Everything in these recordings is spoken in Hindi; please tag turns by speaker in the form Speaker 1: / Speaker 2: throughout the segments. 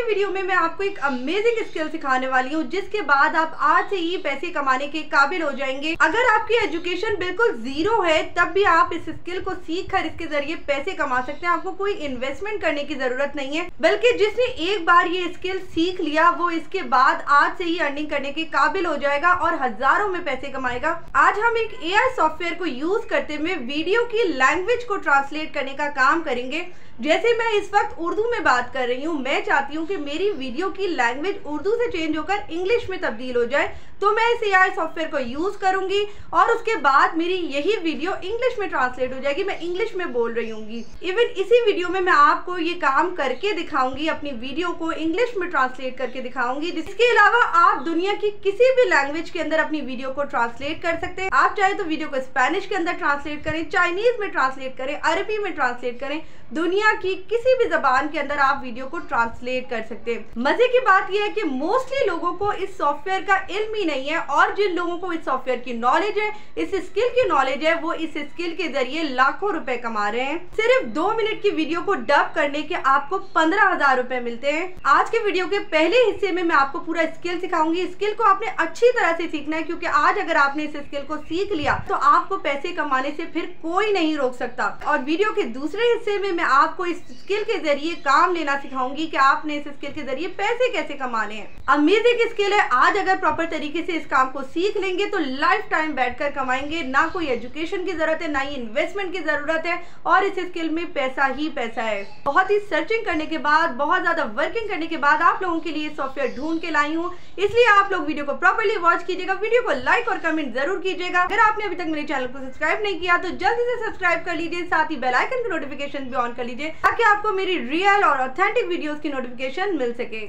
Speaker 1: की वीडियो में मैं आपको एक अमेजिंग स्किल सिखाने वाली हूँ जिसके बाद आप आज से ही पैसे कमाने के काबिल हो जाएंगे अगर आपकी एजुकेशन बिल्कुल जीरो है तब भी आप इस स्किल को सीख कर इसके जरिए पैसे कमा सकते हैं आपको कोई इन्वेस्टमेंट करने की जरूरत नहीं है बल्कि जिसने एक बार ये स्किल सीख लिया वो इसके बाद आज से ही अर्निंग करने के काबिल हो जाएगा और हजारों में पैसे कमाएगा आज हम एक ए सॉफ्टवेयर को यूज करते हुए वीडियो की लैंग्वेज को ट्रांसलेट करने का काम करेंगे जैसे मैं इस वक्त उर्दू में बात कर रही हूँ मैं चाहती हूँ कि मेरी वीडियो की लैंग्वेज उर्दू से चेंज होकर इंग्लिश में तब्दील हो जाए तो मैं इस ए सॉफ्टवेयर को यूज़ करूँगी और उसके बाद मेरी यही वीडियो इंग्लिश में ट्रांसलेट हो जाएगी मैं इंग्लिश में बोल रही हूँ इवन इसी वीडियो में मैं आपको ये काम करके दिखाऊंगी अपनी वीडियो को इंग्लिश में ट्रांसलेट करके दिखाऊंगी इसके अलावा आप दुनिया की किसी भी लैंग्वेज के अंदर अपनी वीडियो को ट्रांसलेट कर सकते हैं आप चाहे तो वीडियो को स्पेनिश के अंदर ट्रांसलेट करें चाइनीज में ट्रांसलेट करें अरबी में ट्रांसलेट करें दुनिया दुनिया की किसी भी जबान के अंदर आप वीडियो को ट्रांसलेट कर सकते हैं मजे की बात यह है कि मोस्टली लोगों को इस सॉफ्टवेयर का इल्म ही नहीं है और जिन लोगों को इस सॉफ्टवेयर की नॉलेज है इस स्किल की नॉलेज है वो इस स्किल के जरिए लाखों रुपए कमा रहे हैं सिर्फ दो मिनट की वीडियो को डब करने के आपको पंद्रह हजार रूपए मिलते हैं आज के वीडियो के पहले हिस्से में मैं आपको पूरा स्किल सिखाऊंगी स्किल को आपने अच्छी तरह से सीखना है क्योंकि आज अगर आपने इस स्किल को सीख लिया तो आपको पैसे कमाने से फिर कोई नहीं रोक सकता और वीडियो के दूसरे हिस्से में मैं आपको आपको इस स्किल के जरिए काम लेना सिखाऊंगी कि आपने इस स्किल के जरिए पैसे कैसे कमाने हैं अमेजिंग स्किल है आज अगर प्रॉपर तरीके से इस काम को सीख लेंगे तो लाइफ टाइम कर कमाएंगे ना कोई एजुकेशन की जरूरत है ना ही इन्वेस्टमेंट की जरूरत है और इस स्किल में पैसा ही पैसा है बहुत ही सर्चिंग करने के बाद बहुत ज्यादा वर्किंग करने के बाद आप लोगों के लिए सॉफ्टवेयर ढूंढ के लाई हूँ इसलिए आप लोग वीडियो को प्रॉपरली वॉच कीजिएगा वीडियो को लाइक और कमेंट जरूर कीजिएगा अगर आपने अभी तक मेरे चैनल को सब्सक्राइब नहीं किया तो जल्दी से सब्सक्राइब कर लीजिए साथ ही बेलाइकन की नोटिफिकेशन भी ऑन कर लीजिए कीजिए ताकि आपको मेरी रियल और ऑथेंटिक वीडियोस की नोटिफिकेशन मिल सके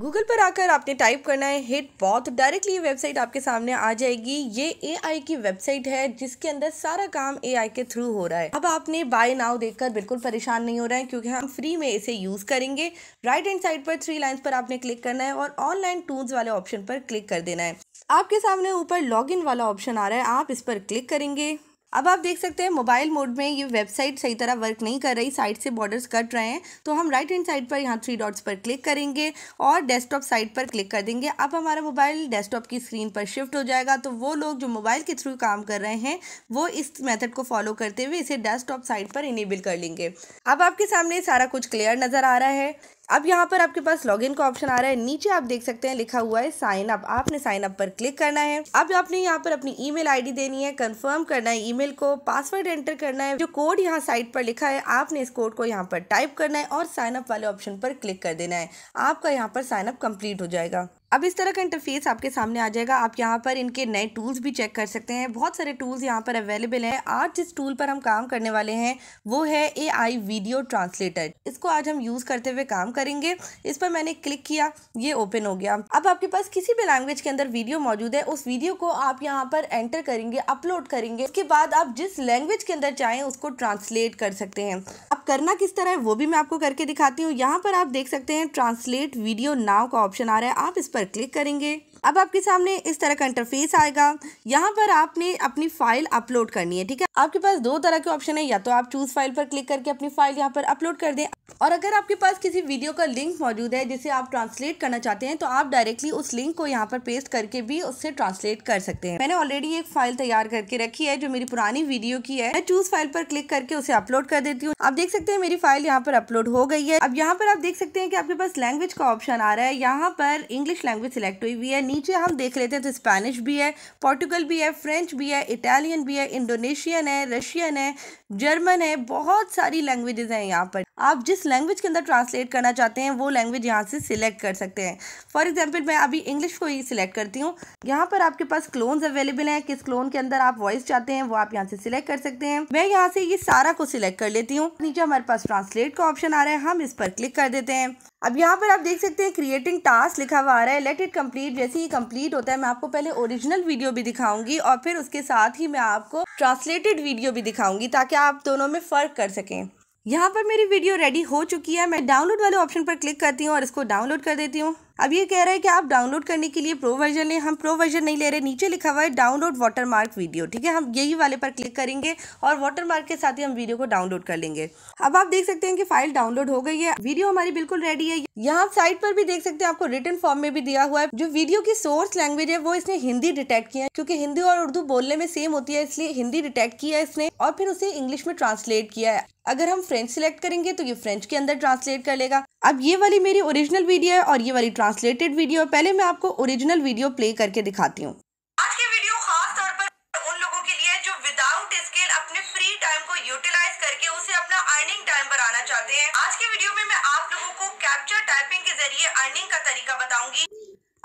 Speaker 1: गूगल पर आकर आपने टाइप करना है हिट बॉथ डायरेक्टली ये वेबसाइट आपके सामने आ जाएगी ये एआई की वेबसाइट है जिसके अंदर सारा काम एआई के थ्रू हो रहा है अब आपने बाय नाउ देखकर बिल्कुल परेशान नहीं हो रहा है क्योंकि हम फ्री में इसे यूज करेंगे राइट हैंड साइड पर थ्री लाइन्स पर आपने क्लिक करना है और ऑनलाइन टूल्स वाले ऑप्शन पर क्लिक कर देना है आपके सामने ऊपर इन वाला ऑप्शन आ रहा है आप इस पर क्लिक करेंगे अब आप देख सकते हैं मोबाइल मोड में ये वेबसाइट सही तरह वर्क नहीं कर रही साइड से बॉर्डर्स कट रहे हैं तो हम राइट हैंड साइड पर यहाँ थ्री डॉट्स पर क्लिक करेंगे और डेस्कटॉप साइड पर क्लिक कर देंगे अब हमारा मोबाइल डेस्कटॉप की स्क्रीन पर शिफ्ट हो जाएगा तो वो लोग जो मोबाइल के थ्रू काम कर रहे हैं वो इस मेथड को फॉलो करते हुए इसे डेस्कटॉप साइड पर इनेबल कर लेंगे अब आपके सामने सारा कुछ क्लियर नज़र आ रहा है अब यहाँ पर आपके पास लॉगिन का ऑप्शन आ रहा है नीचे आप देख सकते हैं लिखा हुआ है साइन अप आपने साइन अप पर क्लिक करना है अब आपने यहाँ पर अपनी ईमेल आईडी देनी है कंफर्म करना है ईमेल को पासवर्ड एंटर करना है जो कोड यहाँ साइट पर लिखा है आपने इस कोड को यहाँ पर टाइप करना है और साइन अप वाले ऑप्शन पर क्लिक कर देना है आपका यहाँ पर साइन अप कम्प्लीट हो जाएगा अब इस तरह का इंटरफेस आपके सामने आ जाएगा आप यहाँ पर इनके नए टूल्स भी चेक कर सकते हैं बहुत सारे टूल्स यहाँ पर अवेलेबल हैं आज जिस टूल पर हम काम करने वाले हैं वो है ए आई वीडियो ट्रांसलेटर इसको आज हम यूज़ करते हुए काम करेंगे इस पर मैंने क्लिक किया ये ओपन हो गया अब आपके पास किसी भी लैंग्वेज के अंदर वीडियो मौजूद है उस वीडियो को आप यहाँ पर एंटर करेंगे अपलोड करेंगे उसके बाद आप जिस लैंग्वेज के अंदर चाहें उसको ट्रांसलेट कर सकते हैं अब करना किस तरह है वो भी मैं आपको करके दिखाती हूँ यहाँ पर आप देख सकते हैं ट्रांसलेट वीडियो नाव का ऑप्शन आ रहा है आप इस पर पर क्लिक करेंगे अब आपके सामने इस तरह का इंटरफेस आएगा यहाँ पर आपने अपनी फाइल अपलोड करनी है ठीक है आपके पास दो तरह के ऑप्शन है या तो आप चूज फाइल पर क्लिक करके अपनी फाइल यहाँ पर अपलोड कर दें और अगर आपके पास किसी वीडियो का लिंक मौजूद है जिसे आप ट्रांसलेट करना चाहते हैं तो आप डायरेक्टली उस लिंक को यहाँ पर पेस्ट करके भी उससे ट्रांसलेट कर सकते हैं मैंने ऑलरेडी एक फाइल तैयार करके रखी है जो मेरी पुरानी वीडियो की है मैं चूज फाइल पर क्लिक करके उसे अपलोड कर देती हूँ आप देख सकते हैं मेरी फाइल यहाँ पर अपलोड हो गई है अब यहाँ पर आप देख सकते हैं कि आपके पास लैंग्वेज का ऑप्शन आ रहा है यहाँ पर इंग्लिश लैंग्वेज सिलेक्ट हुई हुई है नीचे हम देख लेते हैं तो स्पेनिश भी है पोर्टुगल भी है फ्रेंच भी है इटालियन भी है इंडोनेशियन है रशियन है जर्मन है बहुत सारी लैंग्वेजेस हैं यहाँ पर आप जिस लैंग्वेज के अंदर ट्रांसलेट करना चाहते हैं वो लैंग्वेज यहाँ से सिलेक्ट कर सकते हैं फॉर एग्जाम्पल मैं अभी इंग्लिश को ही सिलेक्ट करती हूँ यहाँ पर आपके पास क्लोन्स अवेलेबल हैं किस क्लोन के अंदर आप वॉइस चाहते हैं वो आप यहाँ से सिलेक्ट कर सकते हैं मैं यहाँ से ये सारा को सिलेक्ट कर लेती हूँ नीचे हमारे पास ट्रांसलेट का ऑप्शन आ रहा है हम इस पर क्लिक कर देते हैं अब यहाँ पर आप देख सकते हैं क्रिएटिंग टास्क लिखा हुआ आ रहा है लेट इट कंप्लीट जैसे ही कंप्लीट होता है मैं आपको पहले ओरिजिनल वीडियो भी दिखाऊंगी और फिर उसके साथ ही मैं आपको ट्रांसलेटेड वीडियो भी दिखाऊंगी ताकि आप दोनों में फ़र्क कर सकें यहाँ पर मेरी वीडियो रेडी हो चुकी है मैं डाउनलोड वाले ऑप्शन पर क्लिक करती हूँ और इसको डाउनलोड कर देती हूँ अब ये कह रहा है कि आप डाउनलोड करने के लिए प्रो वर्जन लें हम प्रो वर्जन नहीं ले रहे नीचे लिखा हुआ है डाउनलोड वाटरमार्क वीडियो ठीक है हम यही वाले पर क्लिक करेंगे और वाटरमार्क के साथ ही हम वीडियो को डाउनलोड कर लेंगे अब आप देख सकते हैं कि फाइल डाउनलोड हो गई है वीडियो हमारी बिल्कुल रेडी है यहाँ साइट पर भी देख सकते हैं आपको रिटर्न फॉर्म में भी दिया हुआ है जो वीडियो की सोर्स लैंग्वेज है वो इसने हिंदी डिटेक्ट किया है क्योंकि हिंदी और उर्दू बोलने में सेम होती है इसलिए हिंदी डिटेक्ट किया है इसने और फिर उसे इंग्लिश में ट्रांसलेट किया है अगर हम फ्रेंच सिलेक्ट करेंगे तो ये फ्रेंच के अंदर ट्रांसलेट कर लेगा अब ये वाली मेरी ओरिजिनल वीडियो है और ये वाली ट्रांसलेटेड वीडियो है पहले मैं आपको ओरिजिनल वीडियो प्ले करके दिखाती हूँ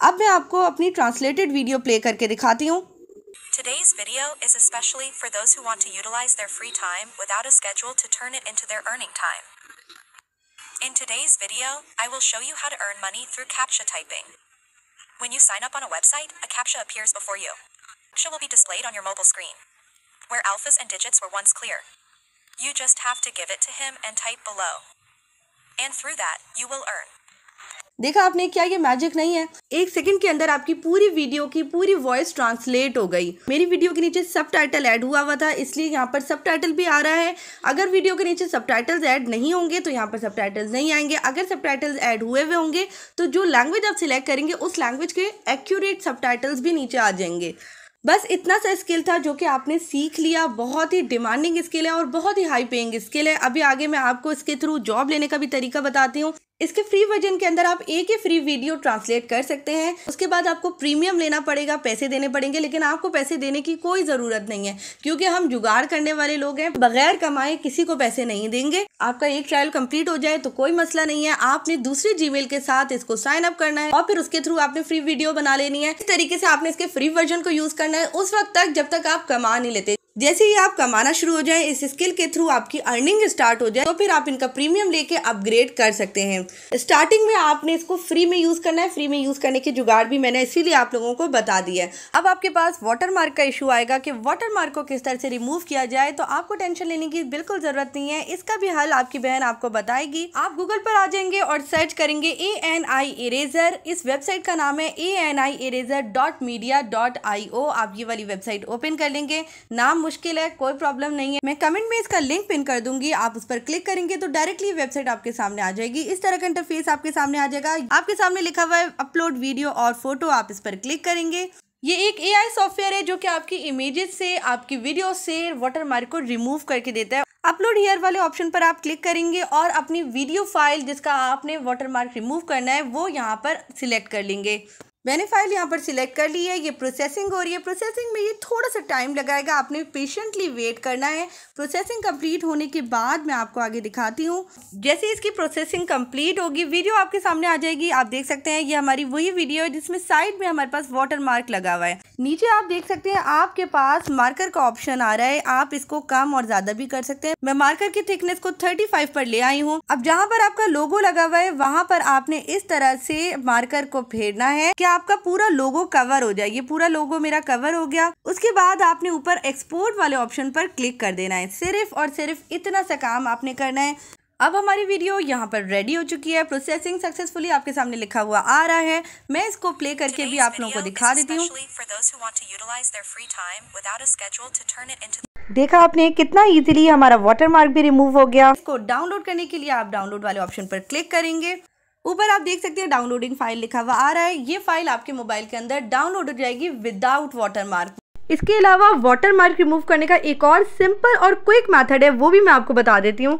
Speaker 1: अब मैं आपको अपनी ट्रांसलेटेड वीडियो प्ले करके दिखाती हूँ Today's video is especially for those who want to utilize their free time without a schedule to turn it into their earning time. In today's video, I will show you how to earn money through CAPTCHA typing. When you sign up on a website, a CAPTCHA appears before you. CAPTCHA will be displayed on your mobile screen, where alphas and digits were once clear. You just have to give it to him and type below. And through that, you will earn. देखा आपने क्या ये मैजिक नहीं है एक सेकंड के अंदर आपकी पूरी वीडियो की पूरी वॉइस ट्रांसलेट हो गई मेरी वीडियो के नीचे सब टाइटल ऐड हुआ हुआ था इसलिए यहाँ पर सब टाइटल भी आ रहा है अगर वीडियो के नीचे सब टाइटल ऐड नहीं होंगे तो यहाँ पर सब टाइटल्स नहीं आएंगे अगर सब टाइटल ऐड हुए हुए होंगे तो जो लैंग्वेज आप सिलेक्ट करेंगे उस लैंग्वेज के एक्यूरेट सब टाइटल्स भी नीचे आ जाएंगे बस इतना सा स्किल था जो कि आपने सीख लिया बहुत ही डिमांडिंग स्किल है और बहुत ही हाई पेइंग स्किल है अभी आगे मैं आपको इसके थ्रू जॉब लेने का भी तरीका बताती हूँ इसके फ्री वर्जन के अंदर आप एक ही फ्री वीडियो ट्रांसलेट कर सकते हैं उसके बाद आपको प्रीमियम लेना पड़ेगा पैसे देने पड़ेंगे लेकिन आपको पैसे देने की कोई ज़रूरत नहीं है क्योंकि हम जुगाड़ करने वाले लोग हैं बगैर कमाए किसी को पैसे नहीं देंगे आपका एक ट्रायल कंप्लीट हो जाए तो कोई मसला नहीं है आपने दूसरे जी के साथ इसको साइन अप करना है और फिर उसके थ्रू आपने फ्री वीडियो बना लेनी है इस तरीके से आपने इसके फ्री वर्जन को यूज़ करना है उस वक्त तक जब तक आप कमा नहीं लेते जैसे ही आप कमाना शुरू हो जाए इस स्किल के थ्रू आपकी अर्निंग स्टार्ट हो जाए तो फिर आप इनका प्रीमियम लेके अपग्रेड कर सकते हैं स्टार्टिंग में आपने इसको फ्री में यूज़ करना है फ्री में यूज़ करने की जुगाड़ भी मैंने इसीलिए आप लोगों को बता दिया है अब आपके पास वाटर मार्क का इशू आएगा कि वाटर मार्क को किस तरह से रिमूव किया जाए तो आपको टेंशन लेने की बिल्कुल ज़रूरत नहीं है इसका भी हल आपकी बहन आपको बताएगी आप गूगल पर आ जाएंगे और सर्च करेंगे ए एन आई इरेजर इस वेबसाइट का नाम है A N I eraser dot media dot I O आप ये वाली वेबसाइट ओपन कर लेंगे नाम मुश्किल है कोई प्रॉब्लम नहीं है मैं कमेंट में इसका लिंक पिन कर दूंगी आप उस पर क्लिक करेंगे तो डायरेक्टली वेबसाइट आपके सामने आ जाएगी इस तरह का इंटरफेस आपके सामने आ जाएगा आपके सामने लिखा हुआ है अपलोड वीडियो और फोटो आप इस पर क्लिक करेंगे ये एक एआई सॉफ्टवेयर है जो कि आपकी इमेजेस से आपकी वीडियो से वाटरमार्क को रिमूव करके देता है अपलोड हेयर वाले ऑप्शन पर आप क्लिक करेंगे और अपनी वीडियो फाइल जिसका आपने वाटरमार्क रिमूव करना है वो यहाँ पर सिलेक्ट कर लेंगे मैंने फाइल यहाँ पर सिलेक्ट कर ली है ये प्रोसेसिंग हो रही है प्रोसेसिंग में ये थोड़ा सा टाइम लगाएगा आपने पेशेंटली वेट करना है प्रोसेसिंग कंप्लीट होने के बाद मैं आपको आगे दिखाती हूँ जैसे इसकी प्रोसेसिंग कंप्लीट होगी वीडियो आपके सामने आ जाएगी आप देख सकते हैं ये हमारी वही वीडियो है जिसमें साइड में हमारे पास वाटर मार्क लगा हुआ है नीचे आप देख सकते हैं आपके पास मार्कर का ऑप्शन आ रहा है आप इसको कम और ज़्यादा भी कर सकते हैं मैं मार्कर की थिकनेस को थर्टी फाइव पर ले आई हूँ अब जहाँ पर आपका लोगो लगा हुआ है वहाँ पर आपने इस तरह से मार्कर को फेरना है क्या आपका पूरा लोगो कवर हो जाए ये पूरा लोगो मेरा कवर हो गया उसके बाद आपने ऊपर एक्सपोर्ट वाले ऑप्शन पर क्लिक कर देना है सिर्फ और सिर्फ इतना सा काम आपने करना है अब हमारी वीडियो यहाँ पर रेडी हो चुकी है प्रोसेसिंग सक्सेसफुली आपके सामने लिखा हुआ आ रहा है मैं इसको प्ले करके भी आप लोगों को दिखा देती हूँ देखा आपने कितना इजीली हमारा वाटरमार्क भी रिमूव हो गया इसको डाउनलोड करने के लिए आप डाउनलोड वाले ऑप्शन पर क्लिक करेंगे ऊपर आप देख सकते हैं डाउनलोडिंग फाइल लिखा हुआ आ रहा है ये फाइल आपके मोबाइल के अंदर डाउनलोड हो जाएगी विदाउट वाटरमार्क इसके अलावा वाटरमार्क रिमूव करने का एक और सिंपल और क्विक मेथड है वो भी मैं आपको बता देती हूँ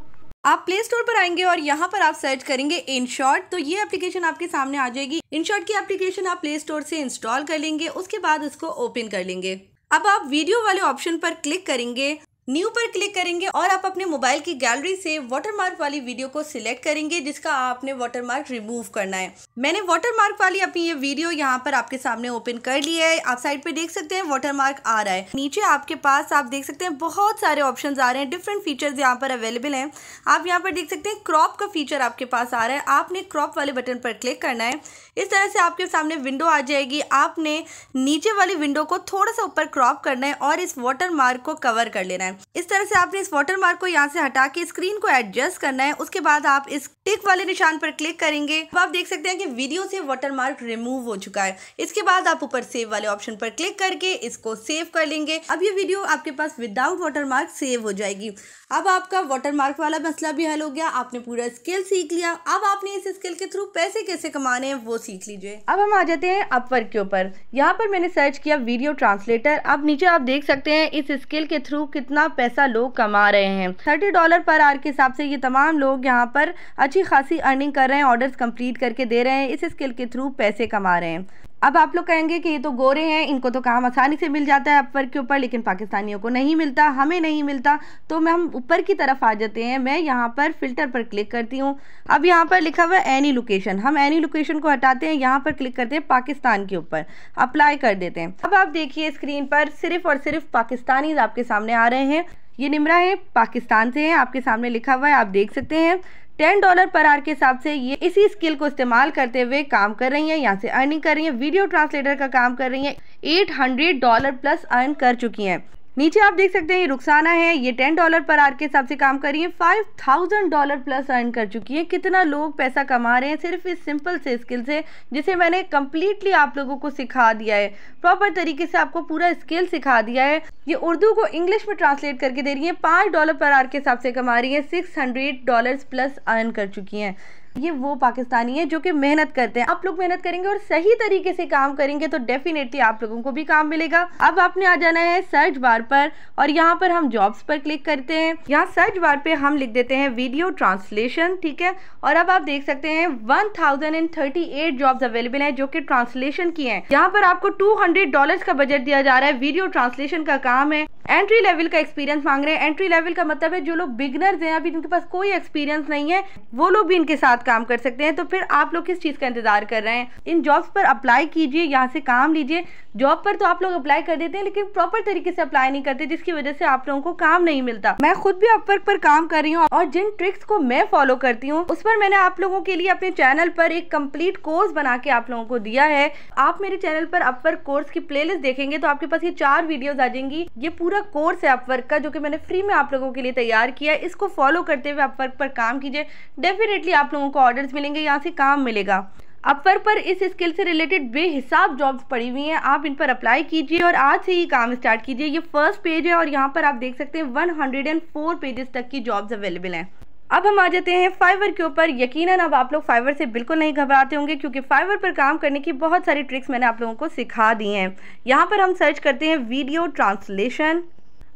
Speaker 1: आप प्ले स्टोर पर आएंगे और यहाँ पर आप सर्च करेंगे इनशॉट तो ये एप्लीकेशन आपके सामने आ जाएगी इनशॉट की एप्लीकेशन आप प्ले स्टोर से इंस्टॉल कर लेंगे उसके बाद उसको ओपन कर लेंगे अब आप वीडियो वाले ऑप्शन पर क्लिक करेंगे न्यू पर क्लिक करेंगे और आप अपने मोबाइल की गैलरी से वाटरमार्क वाली वीडियो को सिलेक्ट करेंगे जिसका आपने वाटरमार्क रिमूव करना है मैंने वाटरमार्क वाली अपनी ये वीडियो यहाँ पर आपके सामने ओपन कर ली है आप साइड पे देख सकते हैं वाटरमार्क आ रहा है नीचे आपके पास आप देख सकते हैं बहुत सारे ऑप्शन आ रहे हैं डिफरेंट फीचर्स यहाँ पर अवेलेबल हैं आप यहाँ पर देख सकते हैं क्रॉप का फीचर आपके पास आ रहा है आपने क्रॉप वाले बटन पर क्लिक करना है इस तरह से आपके सामने विंडो आ जाएगी आपने नीचे वाली विंडो को थोड़ा सा ऊपर क्रॉप करना है और इस वाटर मार्क को कवर कर लेना है इस तरह से आपने इस वाटर मार्क को यहाँ से हटा के स्क्रीन को एडजस्ट करना है उसके बाद आप इस टिक वाले निशान पर क्लिक करेंगे अब आप देख सकते हैं कि वीडियो से वाटर मार्क रिमूव हो चुका है इसके बाद आप ऊपर सेव वाले ऑप्शन पर क्लिक करके इसको सेव कर लेंगे अब ये वीडियो आपके पास विदाउट वाटर मार्क सेव हो जाएगी अब आपका वाटर मार्क वाला मसला भी हल हो गया आपने पूरा स्किल सीख लिया अब आपने इस स्किल के थ्रू पैसे कैसे कमाने हैं वो सीख लीजिए अब हम आ जाते हैं अपवर के ऊपर यहाँ पर मैंने सर्च किया वीडियो ट्रांसलेटर अब नीचे आप देख सकते हैं इस स्किल के थ्रू कितना पैसा लोग कमा रहे हैं थर्टी डॉलर पर आर के हिसाब से ये तमाम लोग यहाँ पर अच्छी खासी अर्निंग कर रहे हैं ऑर्डर्स कंप्लीट करके दे रहे हैं इस स्किल के थ्रू पैसे कमा रहे हैं अब आप लोग कहेंगे कि ये तो गोरे हैं इनको तो काम आसानी से मिल जाता है अपवर्क के ऊपर लेकिन पाकिस्तानियों को नहीं मिलता हमें नहीं मिलता तो मैं हम ऊपर की तरफ आ जाते हैं मैं यहाँ पर फिल्टर पर क्लिक करती हूँ अब यहाँ पर लिखा हुआ है एनी लोकेशन हम एनी लोकेशन को हटाते हैं यहाँ पर क्लिक करते हैं पाकिस्तान के ऊपर अप्लाई कर देते हैं अब आप देखिए स्क्रीन पर सिर्फ और सिर्फ पाकिस्तानी आपके सामने आ रहे हैं ये निमरा है पाकिस्तान से है आपके सामने लिखा हुआ है आप देख सकते हैं टेन डॉलर पर आर के हिसाब से ये इसी स्किल को इस्तेमाल करते हुए काम कर रही हैं यहाँ से अर्निंग कर रही हैं वीडियो ट्रांसलेटर का काम कर रही हैं eight hundred dollar plus earn कर चुकी हैं नीचे आप देख सकते हैं ये रुखसाना है ये टेन डॉलर पर आर के हिसाब से काम कर रही है five thousand dollar plus earn कर चुकी है कितना लोग पैसा कमा रहे हैं सिर्फ इस सिंपल से स्किल से जिसे मैंने कम्प्लीटली आप लोगों को सिखा दिया है प्रॉपर तरीके से आपको पूरा स्किल सिखा दिया है ये उर्दू को इंग्लिश में ट्रांसलेट करके दे रही है पाँच डॉलर पर आर के हिसाब से कमा रही है six hundred dollar plus earn कर चुकी हैं ये वो पाकिस्तानी है जो कि मेहनत करते हैं आप लोग मेहनत करेंगे और सही तरीके से काम करेंगे तो डेफिनेटली आप लोगों को भी काम मिलेगा अब आपने आ जाना है सर्च बार पर और यहाँ पर हम जॉब्स पर क्लिक करते हैं यहाँ सर्च बार पे हम लिख देते हैं वीडियो ट्रांसलेशन ठीक है और अब आप देख सकते हैं एट जॉब्स अवेलेबल है जो कि ट्रांसलेशन की है यहाँ पर आपको हंड्रेड डॉलर का बजट दिया जा रहा है वीडियो ट्रांसलेशन का काम है एंट्री लेवल का एक्सपीरियंस मांग रहे हैं एंट्री लेवल का मतलब है जो लोग बिगनर्स हैं अभी जिनके पास कोई एक्सपीरियंस नहीं है वो लोग भी इनके साथ काम कर सकते हैं तो फिर आप लोग किस चीज़ का इंतजार कर रहे हैं इन जॉब्स पर अप्लाई कीजिए यहाँ से काम लीजिए जॉब पर तो आप लोग अप्लाई कर देते हैं लेकिन प्रॉपर तरीके से अप्लाई नहीं करते जिसकी वजह से आप लोगों को काम नहीं मिलता मैं खुद भी अपवर्क पर काम कर रही हूँ और जिन ट्रिक्स को मैं फॉलो करती हूँ उस पर मैंने आप लोगों के लिए अपने चैनल पर एक कम्प्लीट कोर्स बना के आप लोगों को दिया है आप मेरे चैनल पर अपवर्क कोर्स की प्ले देखेंगे तो आपके पास ये चार वीडियोज आ जाएंगी ये पूरा पूरा कोर्स है अपवर्क का जो कि मैंने फ्री में आप लोगों के लिए तैयार किया है इसको फॉलो करते हुए अपवर्क पर काम कीजिए डेफिनेटली आप लोगों को ऑर्डर्स मिलेंगे यहाँ से काम मिलेगा अपर पर इस स्किल से रिलेटेड बेहिसाब जॉब्स पड़ी हुई हैं आप इन पर अप्लाई कीजिए और आज से ही काम स्टार्ट कीजिए ये फर्स्ट पेज है और यहाँ पर आप देख सकते हैं 104 पेजेस तक की जॉब्स अवेलेबल हैं अब हम आ जाते हैं फाइवर के ऊपर यकीनन अब आप लोग फाइवर से बिल्कुल नहीं घबराते होंगे क्योंकि फाइवर पर काम करने की बहुत सारी ट्रिक्स मैंने आप लोगों को सिखा दी हैं यहाँ पर हम सर्च करते हैं वीडियो ट्रांसलेशन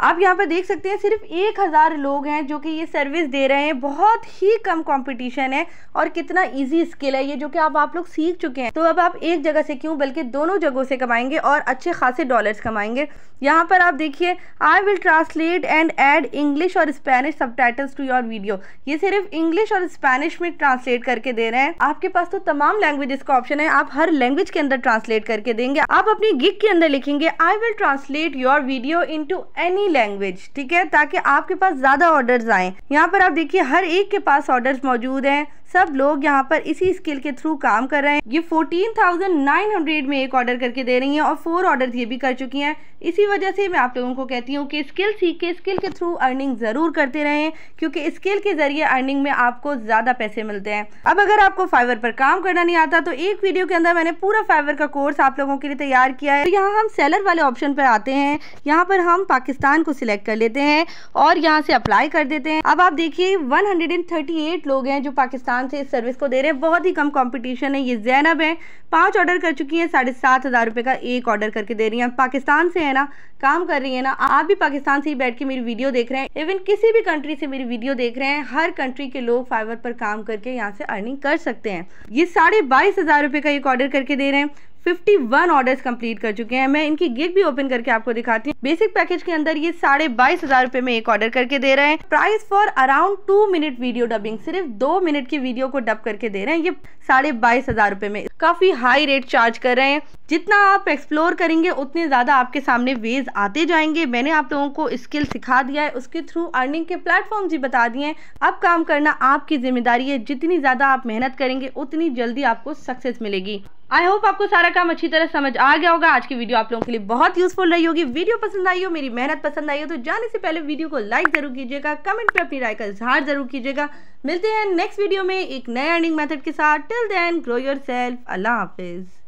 Speaker 1: आप यहाँ पर देख सकते हैं सिर्फ एक हज़ार लोग हैं जो कि ये सर्विस दे रहे हैं बहुत ही कम कंपटीशन है और कितना इजी स्किल है ये जो कि आप आप लोग सीख चुके हैं तो अब आप एक जगह से क्यों बल्कि दोनों जगहों से कमाएंगे और अच्छे खासे डॉलर्स कमाएंगे यहाँ पर आप देखिए I will translate and add English और Spanish sub to your video ये सिर्फ इंग्लिश और स्पेनिश में ट्रांसलेट करके दे रहे हैं आपके पास तो तमाम लैंग्वेजेस का ऑप्शन है आप हर लैंग्वेज के अंदर ट्रांसलेट करके देंगे आप अपनी गिक के अंदर लिखेंगे I will translate your video in any language ठीक है ताकि आपके पास ज़्यादा ऑर्डर्स आए यहाँ पर आप देखिए हर एक के पास ऑर्डर्स मौजूद हैं सब लोग यहाँ पर इसी स्किल के थ्रू काम कर रहे हैं ये 14,900 में एक ऑर्डर करके दे रही हैं और फोर ऑर्डर ये भी कर चुकी हैं इसी वजह से मैं आप लोगों को कहती हूँ कि स्किल सीख के स्किल के थ्रू अर्निंग ज़रूर करते रहें क्योंकि स्किल के ज़रिए अर्निंग में आपको ज़्यादा पैसे मिलते हैं अब अगर आपको फाइवर पर काम करना नहीं आता तो एक वीडियो के अंदर मैंने पूरा फाइवर का कोर्स आप लोगों के लिए तैयार किया है तो यहाँ हम सेलर वाले ऑप्शन पर आते हैं यहाँ पर हम पाकिस्तान को सिलेक्ट कर लेते हैं और यहाँ से अप्लाई कर देते हैं अब आप देखिए 138 लोग हैं जो पाकिस्तान से इस सर्विस को दे रहे हैं बहुत ही कम कॉम्पिटिशन है ये जैनब है पाँच ऑर्डर कर चुकी हैं साढ़े सात हज़ार रुपये का एक ऑर्डर करके दे रही हैं पाकिस्तान से है ना काम कर रही है ना आप भी पाकिस्तान से ही बैठ के मेरी वीडियो देख रहे हैं इवन किसी भी कंट्री से मेरी वीडियो देख रहे हैं हर कंट्री के लोग फाइवर पर काम करके यहाँ से अर्निंग कर सकते हैं ये साढ़े बाईस हज़ार रुपये का एक ऑर्डर करके दे रहे हैं फिफ्टी वन ऑर्डर कम्प्लीट कर चुके हैं मैं इनकी गिग भी ओपन करके आपको दिखाती हूँ बेसिक पैकेज के अंदर ये साढ़े बाईस हजार रुपए में एक ऑर्डर करके दे रहे हैं price for around two minute video dubbing सिर्फ दो मिनट की वीडियो को डब करके दे रहे हैं ये साढ़े बाईस हजार रुपए में काफी हाई रेट चार्ज कर रहे हैं जितना आप एक्सप्लोर करेंगे उतने ज्यादा आपके सामने वेज आते जाएंगे मैंने आप लोगों को स्किल सिखा दिया है उसके थ्रू अर्निंग के प्लेटफॉर्म भी बता दिए हैं अब काम करना आपकी जिम्मेदारी है जितनी ज्यादा आप मेहनत करेंगे उतनी जल्दी आपको सक्सेस मिलेगी आई होप आपको सारा काम अच्छी तरह समझ आ गया होगा आज की वीडियो आप लोगों के लिए बहुत यूजफुल रही होगी वीडियो पसंद आई हो मेरी मेहनत पसंद आई हो तो जाने से पहले वीडियो को लाइक जरूर कीजिएगा कमेंट पे अपनी राय का इजहार जरूर कीजिएगा मिलते हैं नेक्स्ट वीडियो में एक नए अर्निंग मेथड के साथ till then grow yourself अल्लाह हाफिज़